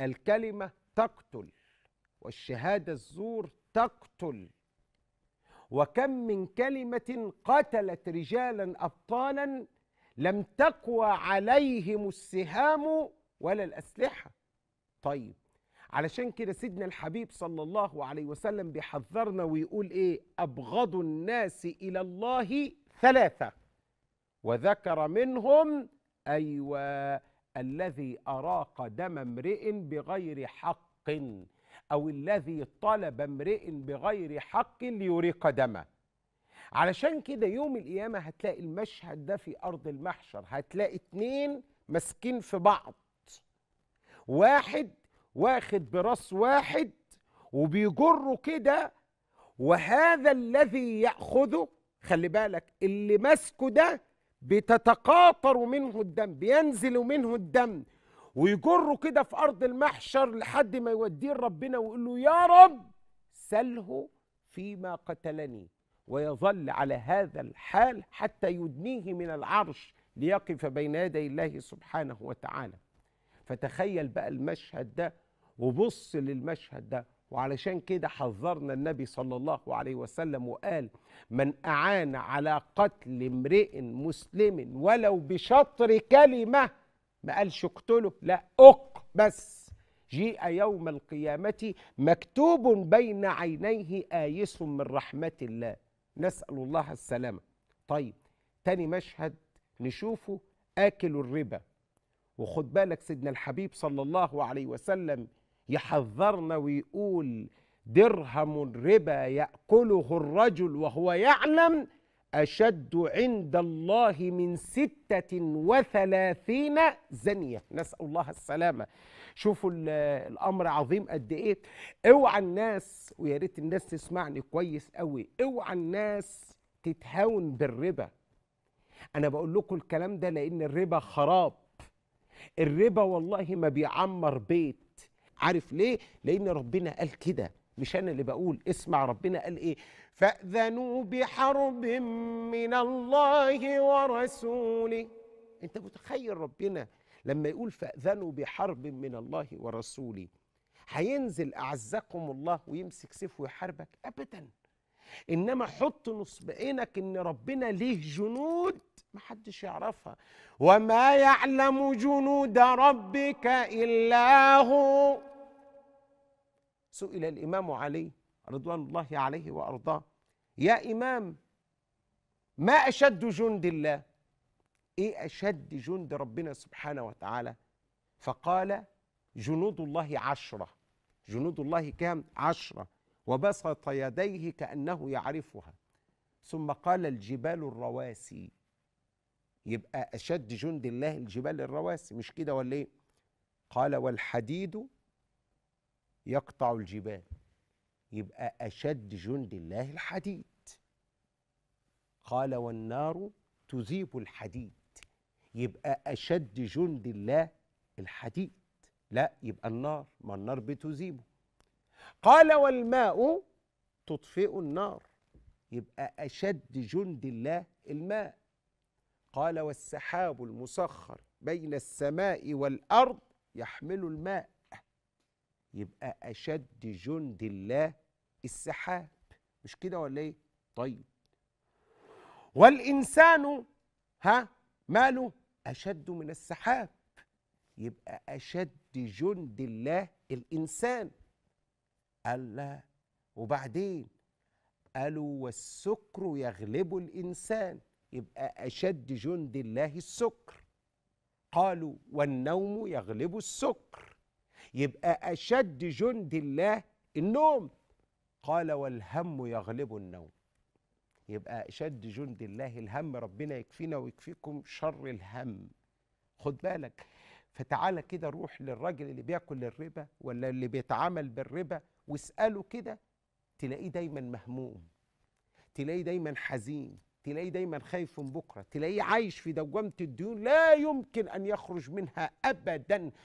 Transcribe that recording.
الكلمة تقتل والشهادة الزور تقتل وكم من كلمة قتلت رجالا أبطالا لم تقوى عليهم السهام ولا الأسلحة طيب علشان كده سيدنا الحبيب صلى الله عليه وسلم بيحذرنا ويقول ايه أبغض الناس إلى الله ثلاثة وذكر منهم أيوة الذي أراق دم امرئ بغير حق أو الذي طلب امرئ بغير حق ليريق دمه علشان كده يوم القيامة هتلاقي المشهد ده في أرض المحشر هتلاقي اتنين ماسكين في بعض واحد واخد براس واحد وبيجره كده وهذا الذي ياخذه خلي بالك اللي ماسكه ده بتتقاطر منه الدم بينزل منه الدم ويجره كده في أرض المحشر لحد ما يوديه ربنا ويقول له يا رب سله فيما قتلني ويظل على هذا الحال حتى يدنيه من العرش ليقف بين يدي الله سبحانه وتعالى فتخيل بقى المشهد ده وبص للمشهد ده وعلشان كده حذرنا النبي صلى الله عليه وسلم وقال من أعان على قتل امرئ مسلم ولو بشطر كلمة ما قالش اقتله لا اق بس جيء يوم القيامة مكتوب بين عينيه آيس من رحمة الله نسأل الله السلامة طيب تاني مشهد نشوفه آكل الربا وخد بالك سيدنا الحبيب صلى الله عليه وسلم يحذرنا ويقول درهم الربا يأكله الرجل وهو يعلم أشد عند الله من ستة وثلاثين زنية نسأل الله السلامة شوفوا الأمر عظيم قد إيه اوعى الناس ويا ريت الناس تسمعني كويس قوي اوعى الناس تتهاون بالربا أنا بقول لكم الكلام ده لأن الربا خراب الربا والله ما بيعمر بيت عارف ليه لان ربنا قال كده مش انا اللي بقول اسمع ربنا قال ايه فاذنوا بحرب من الله ورسوله انت متخيل ربنا لما يقول فاذنوا بحرب من الله ورسوله هينزل اعزكم الله ويمسك سيف ويحاربك ابدا انما حط نصب عينك ان ربنا ليه جنود ما حدش يعرفها وما يعلم جنود ربك إلا هو سئل الإمام علي رضوان الله عليه وأرضاه يا إمام ما أشد جند الله إيه أشد جند ربنا سبحانه وتعالى فقال جنود الله عشرة جنود الله كام عشرة وبسط يديه كأنه يعرفها ثم قال الجبال الرواسي يبقى أشد جند الله الجبال الرواسي مش كده ولا إيه؟ قال والحديد يقطع الجبال يبقى أشد جند الله الحديد قال والنار تذيب الحديد يبقى أشد جند الله الحديد لا يبقى النار ما النار بتذيبه قال والماء تطفئ النار يبقى أشد جند الله الماء قال والسحاب المسخر بين السماء والأرض يحمل الماء يبقى أشد جند الله السحاب مش كده ولا إيه؟ طيب والإنسان ها ماله أشد من السحاب يبقى أشد جند الله الإنسان قال لا وبعدين قالوا والسكر يغلب الإنسان يبقى أشد جند الله السكر قالوا والنوم يغلب السكر يبقى أشد جند الله النوم قال والهم يغلب النوم يبقى أشد جند الله الهم ربنا يكفينا ويكفيكم شر الهم خد بالك فتعالى كده روح للراجل اللي بياكل الربا ولا اللي بيتعامل بالربا واسأله كده تلاقيه دايما مهموم تلاقيه دايما حزين تلاقيه دايما خايف من بكره تلاقيه عايش في دوامه الديون لا يمكن ان يخرج منها ابدا